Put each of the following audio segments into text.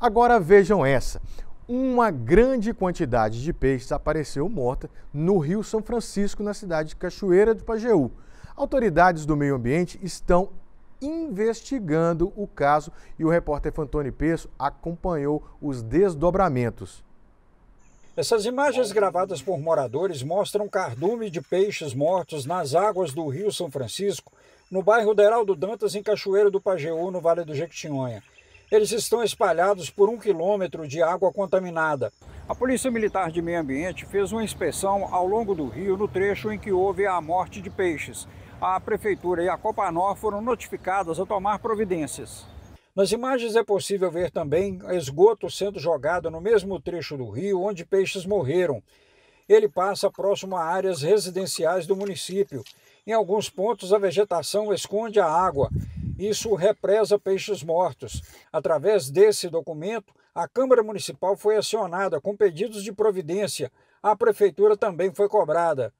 Agora vejam essa. Uma grande quantidade de peixes apareceu morta no Rio São Francisco, na cidade de Cachoeira do Pajeú. Autoridades do meio ambiente estão investigando o caso e o repórter Fantoni Peço acompanhou os desdobramentos. Essas imagens gravadas por moradores mostram cardume de peixes mortos nas águas do Rio São Francisco, no bairro do Dantas, em Cachoeira do Pajeú, no Vale do Jequitinhonha. Eles estão espalhados por um quilômetro de água contaminada. A Polícia Militar de Meio Ambiente fez uma inspeção ao longo do rio no trecho em que houve a morte de peixes. A Prefeitura e a Copanor foram notificadas a tomar providências. Nas imagens é possível ver também esgoto sendo jogado no mesmo trecho do rio onde peixes morreram. Ele passa próximo a áreas residenciais do município. Em alguns pontos, a vegetação esconde a água isso represa peixes mortos. Através desse documento, a Câmara Municipal foi acionada com pedidos de providência. A Prefeitura também foi cobrada.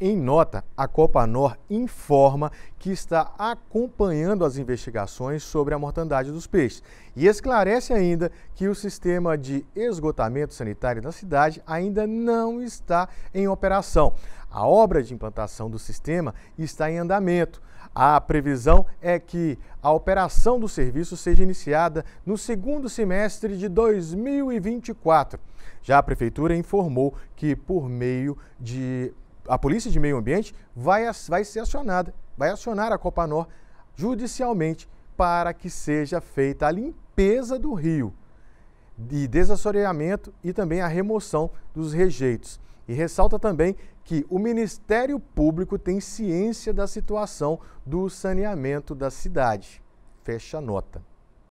Em nota, a Copanor informa que está acompanhando as investigações sobre a mortandade dos peixes e esclarece ainda que o sistema de esgotamento sanitário da cidade ainda não está em operação. A obra de implantação do sistema está em andamento. A previsão é que a operação do serviço seja iniciada no segundo semestre de 2024. Já a Prefeitura informou que, por meio de a Polícia de Meio Ambiente vai, vai ser acionada, vai acionar a Copanor judicialmente para que seja feita a limpeza do rio de desassoreamento e também a remoção dos rejeitos. E ressalta também que o Ministério Público tem ciência da situação do saneamento da cidade. Fecha a nota.